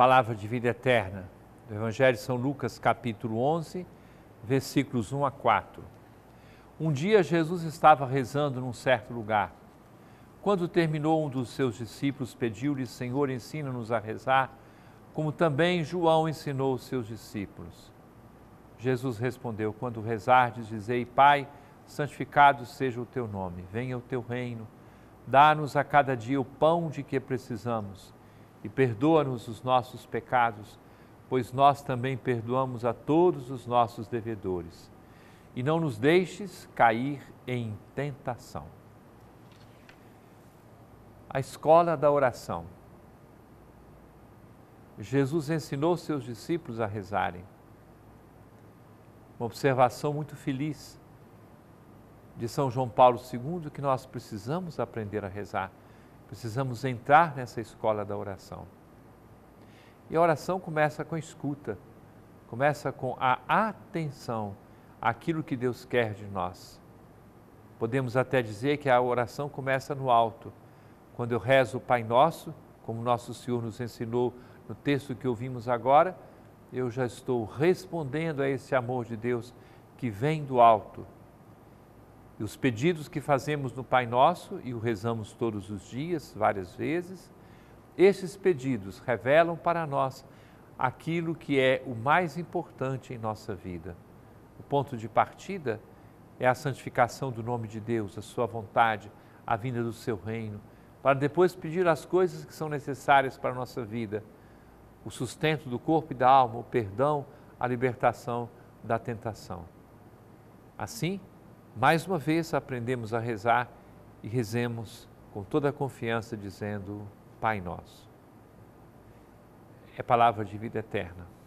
palavra de vida eterna, do Evangelho de São Lucas, capítulo 11, versículos 1 a 4. Um dia Jesus estava rezando num certo lugar. Quando terminou, um dos seus discípulos pediu-lhe: Senhor, ensina-nos a rezar, como também João ensinou os seus discípulos. Jesus respondeu: Quando rezardes, dizei: Pai, santificado seja o teu nome, venha o teu reino, dá-nos a cada dia o pão de que precisamos e perdoa-nos os nossos pecados, pois nós também perdoamos a todos os nossos devedores. E não nos deixes cair em tentação. A escola da oração. Jesus ensinou seus discípulos a rezarem. Uma observação muito feliz de São João Paulo II que nós precisamos aprender a rezar Precisamos entrar nessa escola da oração. E a oração começa com a escuta, começa com a atenção àquilo que Deus quer de nós. Podemos até dizer que a oração começa no alto. Quando eu rezo o Pai Nosso, como nosso Senhor nos ensinou no texto que ouvimos agora, eu já estou respondendo a esse amor de Deus que vem do alto e os pedidos que fazemos no Pai Nosso e o rezamos todos os dias, várias vezes, esses pedidos revelam para nós aquilo que é o mais importante em nossa vida. O ponto de partida é a santificação do nome de Deus, a sua vontade, a vinda do seu reino, para depois pedir as coisas que são necessárias para a nossa vida, o sustento do corpo e da alma, o perdão, a libertação da tentação. Assim, mais uma vez aprendemos a rezar e rezemos com toda a confiança, dizendo: Pai Nosso. É palavra de vida eterna.